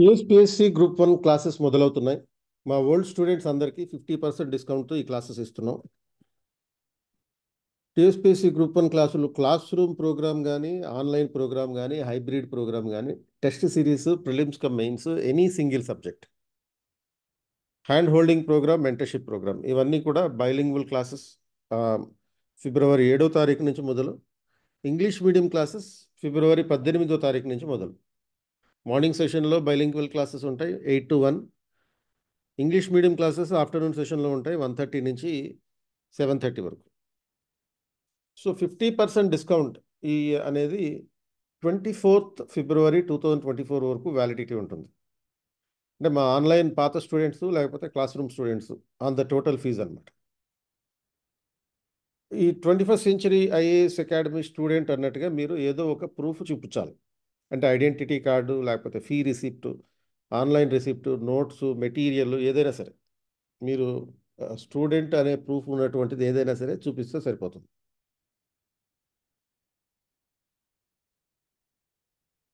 యూఎస్పిఎస్సి group one classes మొదలవుతున్నాయి మా old students అందరికీ ఫిఫ్టీ పర్సెంట్ డిస్కౌంట్తో ఈ క్లాసెస్ ఇస్తున్నాం యూఎస్పిఎస్సి గ్రూప్ వన్ క్లాసులు క్లాస్ రూమ్ ప్రోగ్రామ్ కానీ ఆన్లైన్ ప్రోగ్రామ్ కానీ హైబ్రిడ్ ప్రోగ్రామ్ కానీ test series prelims cum mains any single subject hand holding program mentorship program ఇవన్నీ కూడా బైలింగ్వల్ క్లాసెస్ ఫిబ్రవరి ఏడో తారీఖు నుంచి మొదలు ఇంగ్లీష్ మీడియం క్లాసెస్ ఫిబ్రవరి పద్దెనిమిదో తారీఖు నుంచి మొదలు మార్నింగ్ సెషన్లో బైలింగ్వల్ క్లాసెస్ ఉంటాయి eight to one English medium classes afternoon సెషన్లో ఉంటాయి వన్ థర్టీ నుంచి సెవెన్ థర్టీ వరకు సో ఫిఫ్టీ పర్సెంట్ డిస్కౌంట్ ఈ అనేది twenty fourth February two thousand twenty four వరకు వ్యాలిడిటీ ఉంటుంది అంటే మా ఆన్లైన్ పాత స్టూడెంట్స్ లేకపోతే class room students on the total fee అనమాట ఈ twenty first century IAS academy student అన్నట్టుగా మీరు ఏదో ఒక ప్రూఫ్ చూపించాలి అంటే ఐడెంటిటీ కార్డు లేకపోతే fee receipt online receipt notes material ఏదైనా సరే మీరు స్టూడెంట్ అనే ప్రూఫ్ ఉన్నటువంటిది ఏదైనా సరే చూపిస్తే సరిపోతుంది